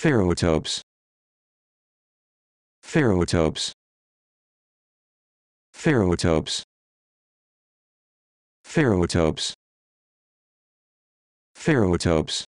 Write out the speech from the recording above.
Ferrotopes. Ferrotopes. Ferrotopes. Ferrotopes. Ferrotopes.